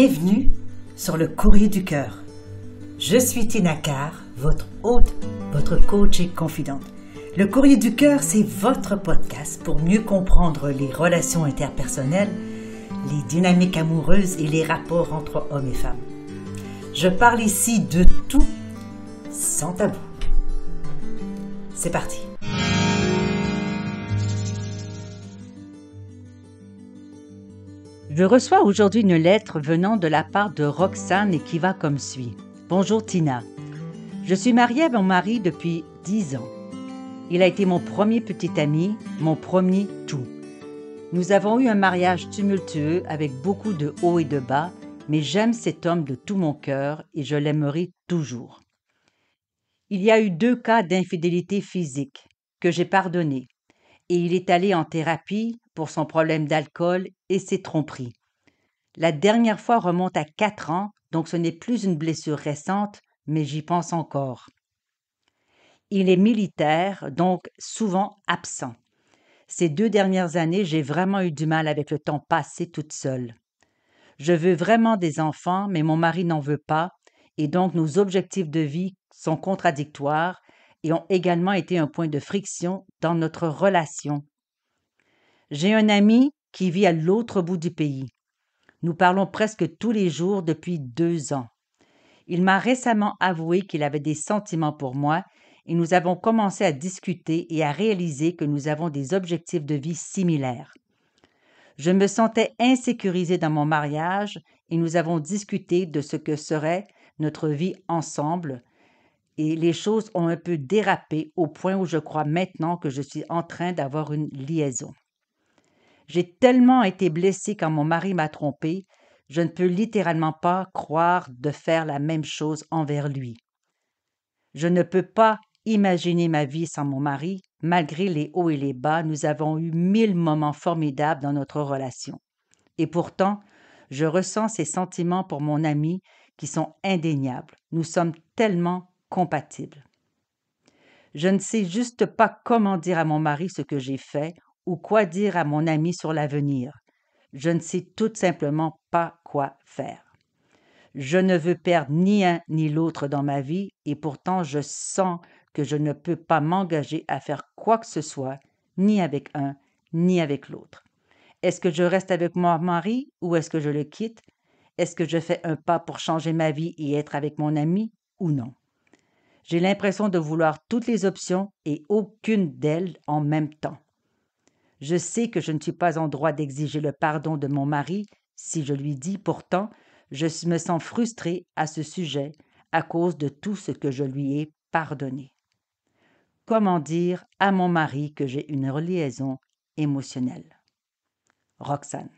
Bienvenue sur le courrier du cœur. Je suis Tina Carr, votre hôte, votre coach et confidente. Le courrier du cœur, c'est votre podcast pour mieux comprendre les relations interpersonnelles, les dynamiques amoureuses et les rapports entre hommes et femmes. Je parle ici de tout sans tabou. C'est parti. Je reçois aujourd'hui une lettre venant de la part de Roxane et qui va comme suit. Bonjour Tina. Je suis mariée à mon mari depuis dix ans. Il a été mon premier petit ami, mon premier tout. Nous avons eu un mariage tumultueux avec beaucoup de hauts et de bas, mais j'aime cet homme de tout mon cœur et je l'aimerai toujours. Il y a eu deux cas d'infidélité physique que j'ai pardonné, et il est allé en thérapie pour son problème d'alcool et ses tromperies. La dernière fois remonte à quatre ans, donc ce n'est plus une blessure récente, mais j'y pense encore. Il est militaire, donc souvent absent. Ces deux dernières années, j'ai vraiment eu du mal avec le temps passé toute seule. Je veux vraiment des enfants, mais mon mari n'en veut pas, et donc nos objectifs de vie sont contradictoires et ont également été un point de friction dans notre relation j'ai un ami qui vit à l'autre bout du pays. Nous parlons presque tous les jours depuis deux ans. Il m'a récemment avoué qu'il avait des sentiments pour moi et nous avons commencé à discuter et à réaliser que nous avons des objectifs de vie similaires. Je me sentais insécurisée dans mon mariage et nous avons discuté de ce que serait notre vie ensemble et les choses ont un peu dérapé au point où je crois maintenant que je suis en train d'avoir une liaison. J'ai tellement été blessée quand mon mari m'a trompée, je ne peux littéralement pas croire de faire la même chose envers lui. Je ne peux pas imaginer ma vie sans mon mari, malgré les hauts et les bas, nous avons eu mille moments formidables dans notre relation. Et pourtant, je ressens ces sentiments pour mon ami qui sont indéniables. Nous sommes tellement compatibles. Je ne sais juste pas comment dire à mon mari ce que j'ai fait ou quoi dire à mon ami sur l'avenir. Je ne sais tout simplement pas quoi faire. Je ne veux perdre ni un ni l'autre dans ma vie et pourtant je sens que je ne peux pas m'engager à faire quoi que ce soit, ni avec un, ni avec l'autre. Est-ce que je reste avec mon mari ou est-ce que je le quitte? Est-ce que je fais un pas pour changer ma vie et être avec mon ami ou non? J'ai l'impression de vouloir toutes les options et aucune d'elles en même temps je sais que je ne suis pas en droit d'exiger le pardon de mon mari si je lui dis pourtant je me sens frustrée à ce sujet à cause de tout ce que je lui ai pardonné. Comment dire à mon mari que j'ai une liaison émotionnelle Roxane.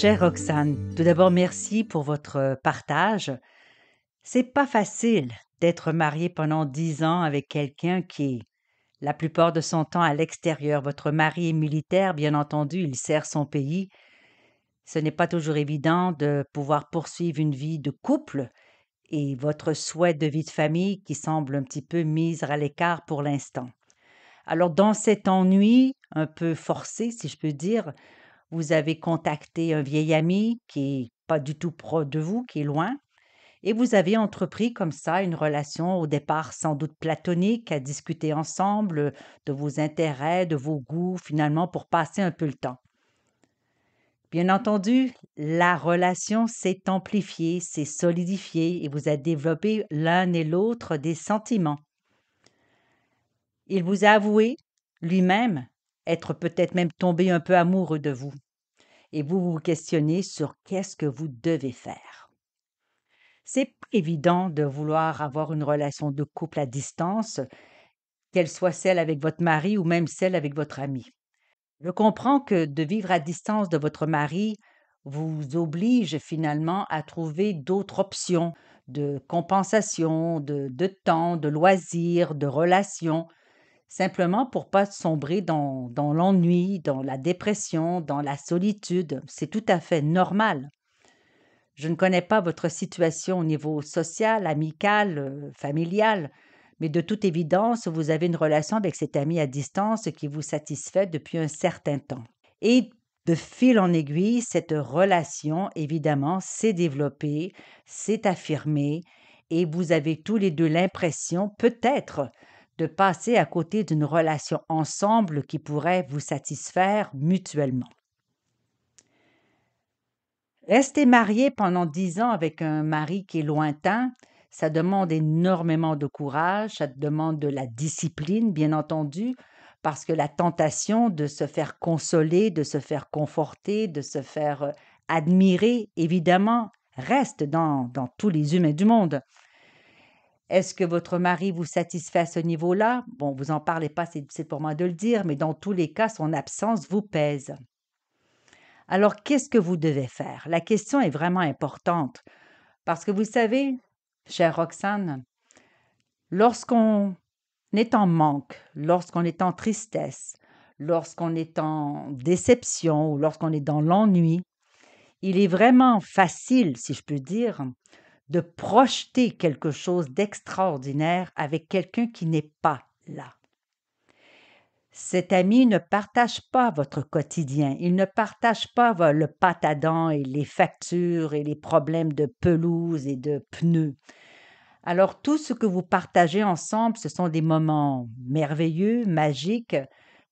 Chère Roxane, tout d'abord merci pour votre partage. C'est pas facile d'être marié pendant dix ans avec quelqu'un qui est la plupart de son temps à l'extérieur. Votre mari est militaire, bien entendu, il sert son pays. Ce n'est pas toujours évident de pouvoir poursuivre une vie de couple et votre souhait de vie de famille qui semble un petit peu mise à l'écart pour l'instant. Alors dans cet ennui un peu forcé, si je peux dire, vous avez contacté un vieil ami qui n'est pas du tout proche de vous, qui est loin, et vous avez entrepris comme ça une relation au départ sans doute platonique, à discuter ensemble euh, de vos intérêts, de vos goûts, finalement pour passer un peu le temps. Bien entendu, la relation s'est amplifiée, s'est solidifiée et vous a développé l'un et l'autre des sentiments. Il vous a avoué, lui-même, être peut-être même tombé un peu amoureux de vous. Et vous vous questionnez sur qu'est-ce que vous devez faire. C'est évident de vouloir avoir une relation de couple à distance, qu'elle soit celle avec votre mari ou même celle avec votre ami. Je comprends que de vivre à distance de votre mari vous oblige finalement à trouver d'autres options de compensation, de, temps, de loisirs, de relations, simplement pour pas sombrer dans l'ennui, dans la dépression, dans la solitude. C'est tout à fait normal. Je ne connais pas votre situation au niveau social, amical, euh, familial, mais de toute évidence, vous avez une relation avec cet ami à distance qui vous satisfait depuis un certain temps. Et de fil en aiguille, cette relation, évidemment, s'est développée, s'est affirmée, et vous avez tous les deux l'impression, peut-être, de passer à côté d'une relation ensemble qui pourrait vous satisfaire mutuellement. Rester marié pendant dix ans avec un mari qui est lointain, ça demande énormément de courage, ça demande de la discipline, bien entendu, parce que la tentation de se faire consoler, de se faire conforter, de se faire euh, admirer, évidemment, reste dans, dans tous les humains du monde. Est-ce que votre mari vous satisfait à ce niveau-là Bon, vous en parlez pas, c'est pour moi de le dire, mais dans tous les cas, son absence vous pèse. Alors, qu'est-ce que vous devez faire? La question est vraiment importante parce que vous savez, chère Roxane, lorsqu'on est en manque, lorsqu'on est en tristesse, lorsqu'on est en déception ou lorsqu'on est dans l'ennui, il est vraiment facile, si je peux dire, de projeter quelque chose d'extraordinaire avec quelqu'un qui n'est pas là. Cet ami ne partage pas votre quotidien, il ne partage pas le patadon et les factures et les problèmes de pelouse et de pneus. Alors tout ce que vous partagez ensemble, ce sont des moments merveilleux, magiques,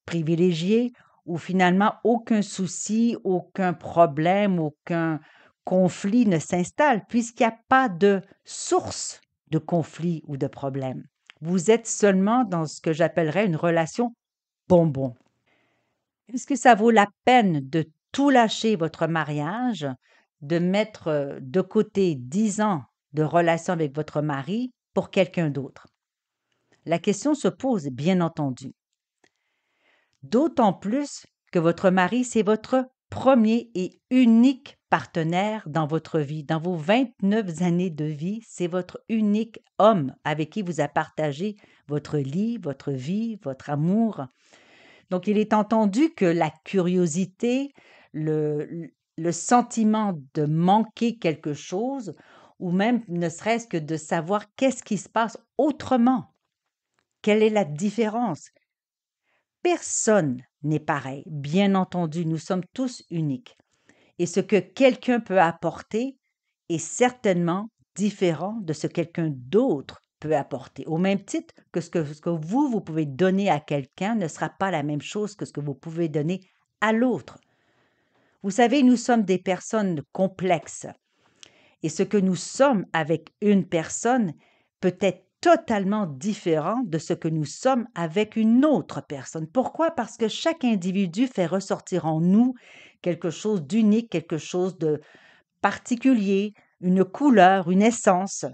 privilégiés, où finalement aucun souci, aucun problème, aucun conflit ne s'installe, puisqu'il n'y a pas de source de conflit ou de problème. Vous êtes seulement dans ce que j'appellerais une relation Bonbon. Est-ce que ça vaut la peine de tout lâcher votre mariage, de mettre euh, de côté 10 ans de relation avec votre mari pour quelqu'un d'autre? La question se pose, bien entendu. D'autant plus que votre mari, c'est votre premier et unique partenaire dans votre vie, dans vos 29 années de vie, c'est votre unique homme avec qui vous a partagé votre lit, votre vie, votre amour. Donc il est entendu que la curiosité, le, le sentiment de manquer quelque chose, ou même ne serait-ce que de savoir qu'est-ce qui se passe autrement, quelle est la différence. Personne n'est pareil. Bien entendu, nous sommes tous uniques. Et ce que quelqu'un peut apporter est certainement différent de ce que quelqu'un d'autre peut apporter. Au même titre que ce, que vous, vous pouvez donner à quelqu'un ne sera pas la même chose que ce que vous pouvez donner à l'autre. Vous savez, nous sommes des personnes complexes. Et ce que nous sommes avec une personne peut être totalement différent de ce que nous sommes avec une autre personne. Pourquoi? Parce que chaque individu fait ressortir en nous quelque chose d'unique, quelque chose de particulier, une couleur, une essence.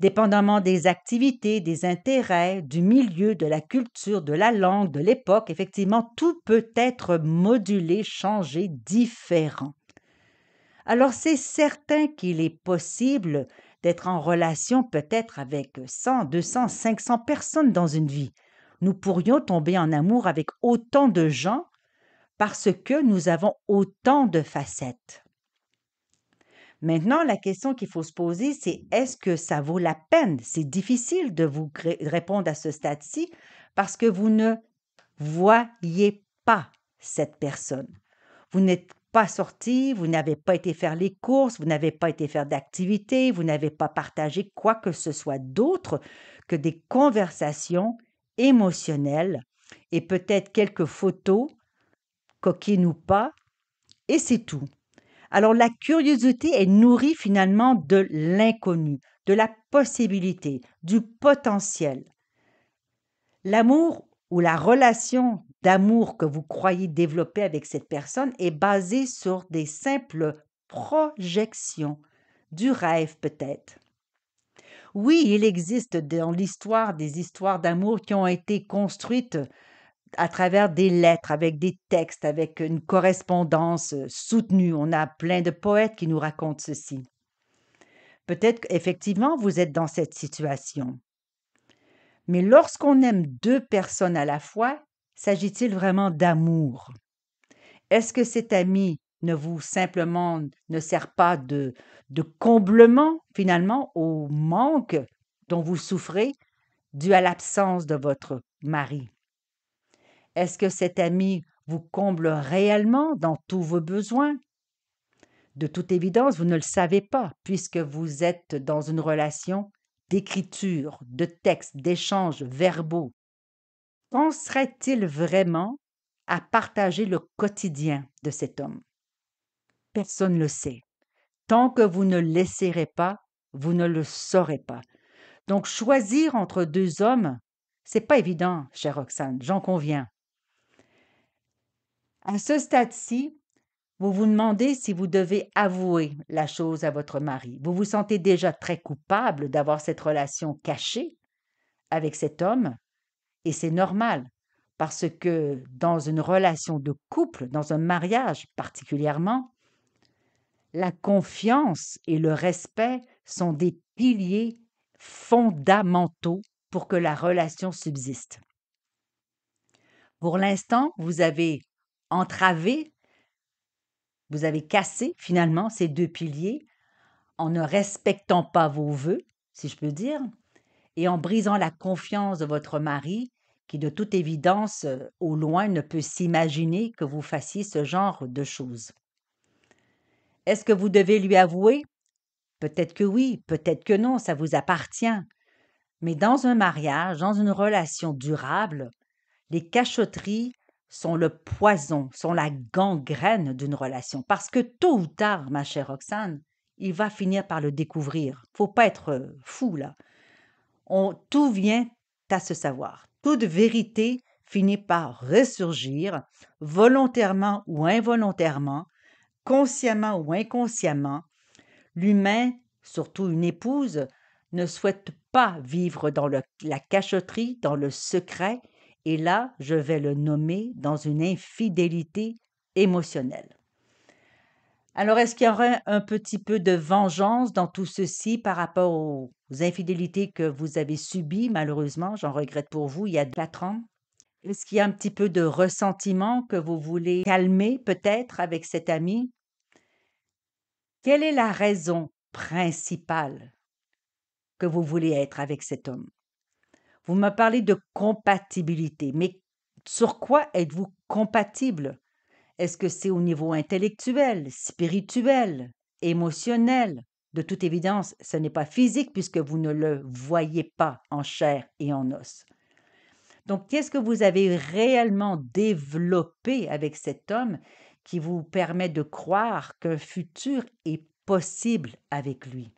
Dépendamment des activités, des intérêts, du milieu, de la culture, de la langue, de l'époque, effectivement, tout peut être modulé, changé, différent. Alors c'est certain qu'il est possible d'être en relation peut-être avec 100, 200, 500 personnes dans une vie. Nous pourrions tomber en amour avec autant de gens parce que nous avons autant de facettes. Maintenant, la question qu'il faut se poser, c'est est-ce que ça vaut la peine? C'est difficile de vous répondre à ce stade-ci parce que vous ne voyez pas cette personne. Vous n'êtes pas sorti, vous n'avez pas été faire les courses, vous n'avez pas été faire d'activités, vous n'avez pas partagé quoi que ce soit d'autre que des conversations émotionnelles et peut-être quelques photos, coquines ou pas, et c'est tout. Alors la curiosité est nourrie finalement de l'inconnu, de la possibilité, du potentiel. L'amour ou la relation d'amour que vous croyez développer avec cette personne est basé sur des simples projections, du rêve peut-être. Oui, il existe dans l'histoire des histoires d'amour qui ont été construites à travers des lettres, avec des textes, avec une correspondance euh, soutenue. On a plein de poètes qui nous racontent ceci. Peut-être qu'effectivement, vous êtes dans cette situation. Mais lorsqu'on aime deux personnes à la fois, S'agit-il vraiment d'amour? Est-ce que cet ami ne vous simplement ne sert pas de, de comblement finalement au manque dont vous souffrez dû à l'absence de votre mari? Est-ce que cet ami vous comble réellement dans tous vos besoins? De toute évidence, vous ne le savez pas, puisque vous êtes dans une relation d'écriture, de texte, d'échanges verbaux, penserait-il vraiment à partager le quotidien de cet homme Personne ne le sait. Tant que vous ne l'essayerez pas, vous ne le saurez pas. Donc choisir entre deux hommes, c'est pas évident, chère Roxane, j'en conviens. À ce stade-ci, vous vous demandez si vous devez avouer la chose à votre mari. Vous vous sentez déjà très coupable d'avoir cette relation cachée avec cet homme et c'est normal, parce que dans une relation de couple, dans un mariage particulièrement, la confiance et le respect sont des piliers fondamentaux pour que la relation subsiste. Pour l'instant, vous avez entravé, vous avez cassé finalement ces deux piliers en ne respectant pas vos voeux, si je peux dire, et en brisant la confiance de votre mari qui de toute évidence euh, au loin ne peut s'imaginer que vous fassiez ce genre de choses. Est-ce que vous devez lui avouer Peut-être que oui, peut-être que non, ça vous appartient. Mais dans un mariage, dans une relation durable, les cachotteries sont le poison, sont la gangrène d'une relation. Parce que tôt ou tard, ma chère Roxane, il va finir par le découvrir. Faut pas être euh, fou, là. On, tout vient à se savoir toute vérité finit par ressurgir, volontairement ou involontairement, consciemment ou inconsciemment. L'humain, surtout une épouse, ne souhaite pas vivre dans la cacheterie, dans le secret, et là, je vais le nommer dans une infidélité émotionnelle. Alors, est-ce qu'il y aurait un petit peu de vengeance dans tout ceci par rapport aux infidélités que vous avez subies, malheureusement, j'en regrette pour vous, il y a quatre ans? Est-ce qu'il y a un petit peu de ressentiment que vous voulez calmer peut-être avec cet ami? Quelle est la raison principale que vous voulez être avec cet homme? Vous me parlez de compatibilité, mais sur quoi êtes-vous compatible? Est-ce que c'est au niveau intellectuel, spirituel, émotionnel De toute évidence, ce n'est pas physique puisque vous ne le voyez pas en chair et en os. Donc, qu'est-ce que vous avez réellement développé avec cet homme qui vous permet de croire qu'un futur est possible avec lui?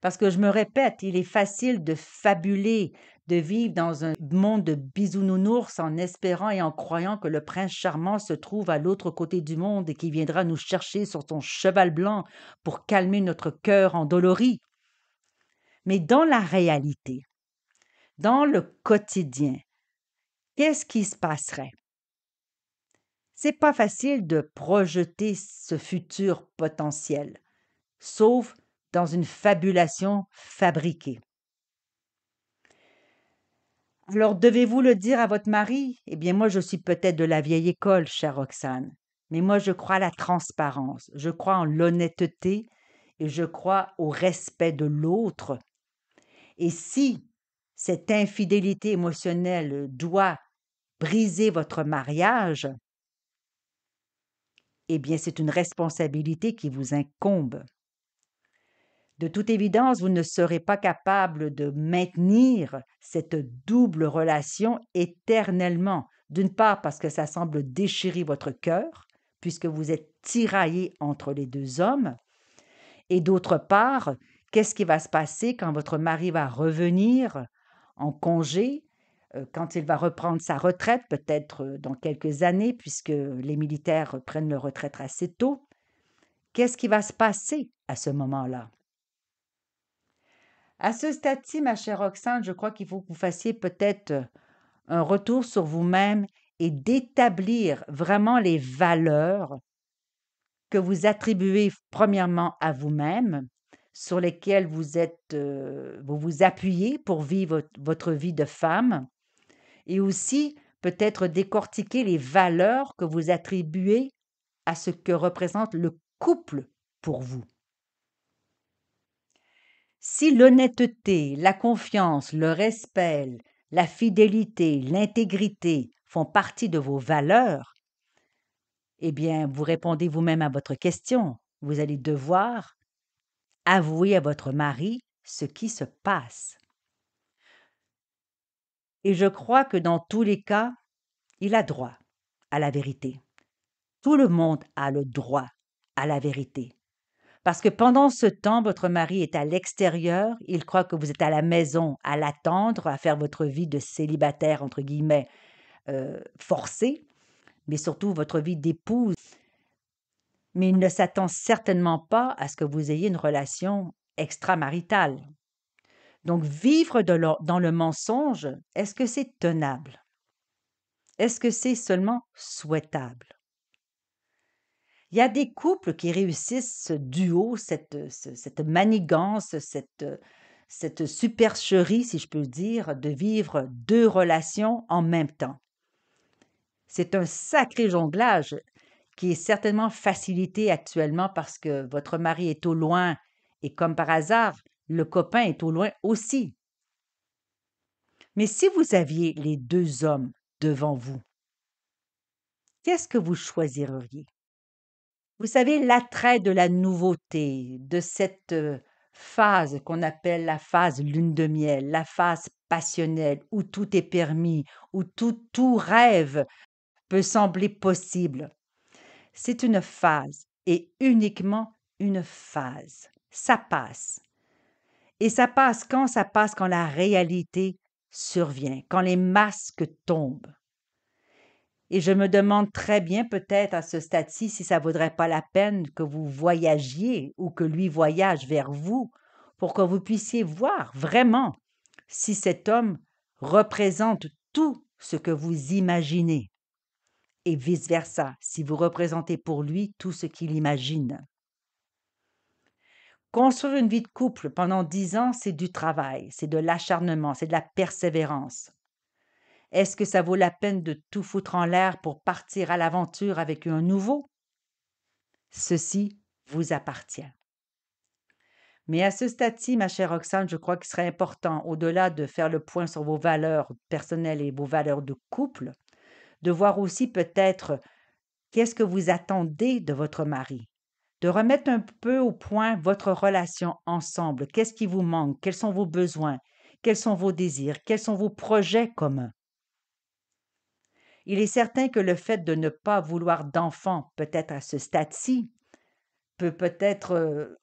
Parce que je me répète, il est facile de fabuler, de vivre dans un monde de bisounounours en espérant et en croyant que le prince charmant se trouve à l'autre côté du monde et qui viendra nous chercher sur son cheval blanc pour calmer notre cœur endolori. Mais dans la réalité, dans le quotidien, qu'est-ce qui se passerait? C'est pas facile de projeter ce futur potentiel, sauf dans une fabulation fabriquée. Alors devez-vous le dire à votre mari Eh bien moi je suis peut-être de la vieille école, chère Roxane, mais moi je crois à la transparence, je crois en l'honnêteté et je crois au respect de l'autre. Et si cette infidélité émotionnelle doit briser votre mariage, eh bien c'est une responsabilité qui vous incombe. De toute évidence, vous ne serez pas capable de maintenir cette double relation éternellement. D'une part parce que ça semble déchirer votre cœur, puisque vous êtes tiraillé entre les deux hommes, et d'autre part, qu'est-ce qui va se passer quand votre mari va revenir en congé, euh, quand il va reprendre sa retraite, peut-être euh, dans quelques années, puisque les militaires prennent leur retraite assez tôt Qu'est-ce qui va se passer à ce moment-là à ce stade-ci, ma chère Roxane, je crois qu'il faut que vous fassiez peut-être euh, un retour sur vous-même et d'établir vraiment les valeurs que vous attribuez premièrement à vous-même, sur lesquelles vous êtes, euh, vous, vous appuyez pour vivre votre vie de femme, et aussi peut-être décortiquer les valeurs que vous attribuez à ce que représente le couple pour vous. Si l'honnêteté, la confiance, le respect, la fidélité, l'intégrité font partie de vos valeurs, eh bien, vous répondez vous-même à votre question. Vous allez devoir avouer à votre mari ce qui se passe. Et je crois que dans tous les cas, il a droit à la vérité. Tout le monde a le droit à la vérité. Parce que pendant ce temps, votre mari est à l'extérieur, il croit que vous êtes à la maison à l'attendre, à faire votre vie de célibataire, entre guillemets, euh, forcée, mais surtout votre vie d'épouse. Mais il ne s'attend certainement pas à ce que vous ayez une relation extramaritale. Donc vivre dans le mensonge, est-ce que c'est tenable? Est-ce que c'est seulement souhaitable? Il y a des couples qui réussissent ce duo, cette, cette manigance, cette, cette supercherie, si je peux dire, de vivre deux relations en même temps. C'est un sacré jonglage qui est certainement facilité actuellement parce que votre mari est au loin et comme par hasard, le copain est au loin aussi. Mais si vous aviez les deux hommes devant vous, qu'est-ce que vous choisiriez? Vous savez, l'attrait de la nouveauté, de cette phase qu'on appelle la phase lune de miel, la phase passionnelle, où tout est permis, où tout, tout rêve peut sembler possible. C'est une phase et uniquement une phase. Ça passe. Et ça passe quand Ça passe quand la réalité survient, quand les masques tombent. Et je me demande très bien peut-être à ce stade-ci si ça vaudrait pas la peine que vous voyagiez ou que lui voyage vers vous pour que vous puissiez voir vraiment si cet homme représente tout ce que vous imaginez et vice-versa, si vous représentez pour lui tout ce qu'il imagine. Construire une vie de couple pendant dix ans, c'est du travail, c'est de l'acharnement, c'est de la persévérance. Est-ce que ça vaut la peine de tout foutre en l'air pour partir à l'aventure avec un nouveau? Ceci vous appartient. Mais à ce stade-ci, ma chère Roxane, je crois qu'il serait important, au-delà de faire le point sur vos valeurs personnelles et vos valeurs de couple, de voir aussi peut-être qu'est-ce que vous attendez de votre mari, de remettre un peu au point votre relation ensemble, qu'est-ce qui vous manque, quels sont vos besoins, quels sont vos désirs, quels sont vos projets communs. Il est certain que le fait de ne pas vouloir d'enfant, peut-être à ce stade-ci, peut peut-être euh,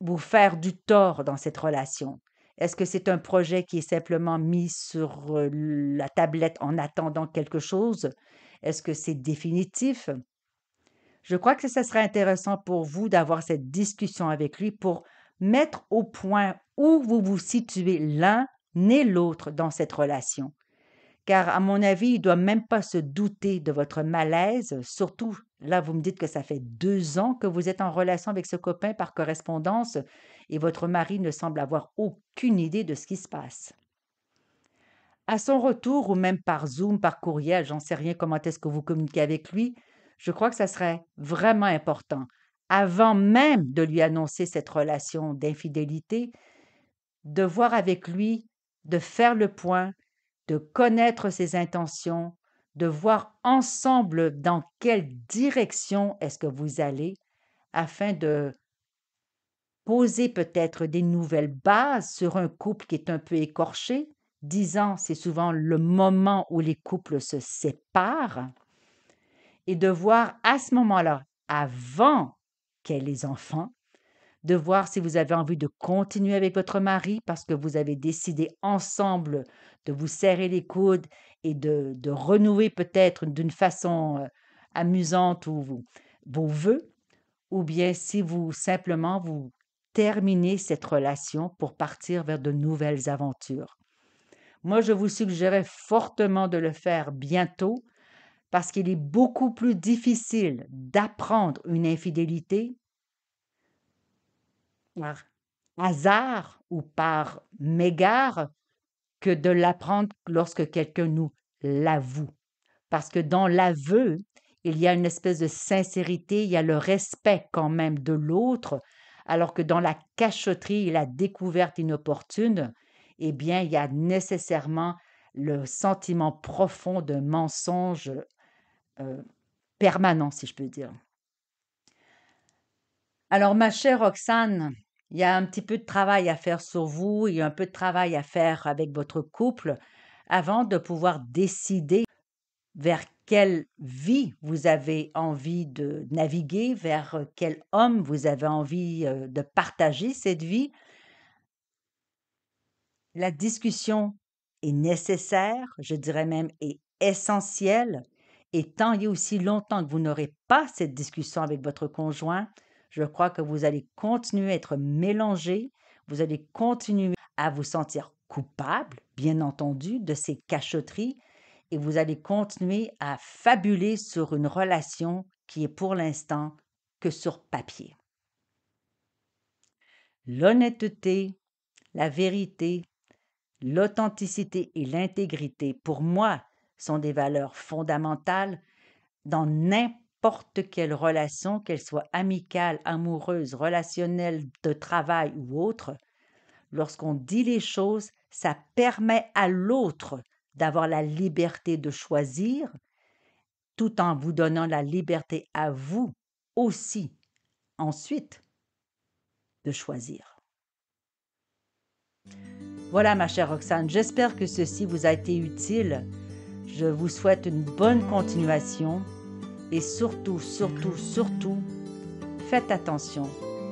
vous faire du tort dans cette relation. Est-ce que c'est un projet qui est simplement mis sur euh, la tablette en attendant quelque chose? Est-ce que c'est définitif? Je crois que ce serait intéressant pour vous d'avoir cette discussion avec lui pour mettre au point où vous vous situez l'un et l'autre dans cette relation car à mon avis, il ne doit même pas se douter de votre malaise, surtout là, vous me dites que ça fait deux ans que vous êtes en relation avec ce copain par correspondance et votre mari ne semble avoir aucune idée de ce qui se passe. À son retour, ou même par Zoom, par courriel, j'en sais rien comment est-ce que vous communiquez avec lui, je crois que ça serait vraiment important, avant même de lui annoncer cette relation d'infidélité, de voir avec lui, de faire le point, de connaître ses intentions, de voir ensemble dans quelle direction est-ce que vous allez afin de poser peut-être des nouvelles bases sur un couple qui est un peu écorché. Dix ans, c'est souvent le moment où les couples se séparent. Et de voir à ce moment-là, avant qu'aient les enfants, de voir si vous avez envie de continuer avec votre mari parce que vous avez décidé ensemble de vous serrer les coudes et de, de renouer peut-être d'une façon euh, amusante ou vos, vos voeux, ou bien si vous simplement vous terminez cette relation pour partir vers de nouvelles aventures. Moi, je vous suggérerais fortement de le faire bientôt parce qu'il est beaucoup plus difficile d'apprendre une infidélité par hasard ou par mégare que de l'apprendre lorsque quelqu'un nous l'avoue. Parce que dans l'aveu, il y a une espèce de sincérité, il y a le respect quand même de l'autre, alors que dans la cachotterie et la découverte inopportune, eh bien, il y a nécessairement le sentiment profond de mensonge euh, permanent, si je peux dire. Alors, ma chère Roxane, il y a un petit peu de travail à faire sur vous, il y a un peu de travail à faire avec votre couple avant de pouvoir décider vers quelle vie vous avez envie de naviguer, vers quel homme vous avez envie euh, de partager cette vie. La discussion est nécessaire, je dirais même est essentielle, et tant il y a aussi longtemps que vous n'aurez pas cette discussion avec votre conjoint, je crois que vous allez continuer à être mélangé, vous allez continuer à vous sentir coupable, bien entendu, de ces cachotteries, et vous allez continuer à fabuler sur une relation qui est pour l'instant que sur papier. L'honnêteté, la vérité, l'authenticité et l'intégrité, pour moi, sont des valeurs fondamentales dans n'importe quelle relation, qu'elle soit amicale, amoureuse, relationnelle, de travail ou autre, lorsqu'on dit les choses, ça permet à l'autre d'avoir la liberté de choisir, tout en vous donnant la liberté à vous aussi, ensuite, de choisir. Voilà ma chère Roxane, j'espère que ceci vous a été utile. Je vous souhaite une bonne continuation et surtout, surtout, surtout, faites attention,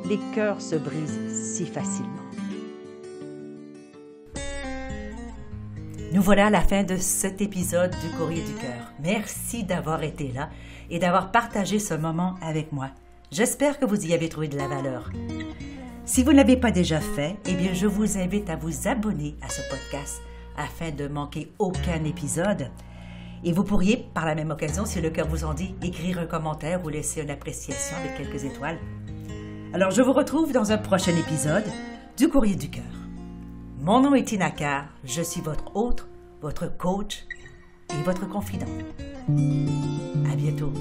les cœurs se brisent si facilement. Nous voilà à la fin de cet épisode du Courrier du Cœur. Merci d'avoir été là et d'avoir partagé ce moment avec moi. J'espère que vous y avez trouvé de la valeur. Si vous ne l'avez pas déjà fait, eh bien je vous invite à vous abonner à ce podcast afin de manquer aucun épisode et vous pourriez, par la même occasion, si le cœur vous en dit, écrire un commentaire ou laisser une appréciation avec quelques étoiles. Alors, je vous retrouve dans un prochain épisode du Courrier du cœur. Mon nom est Tina je suis votre hôte, votre coach et votre confident. À bientôt.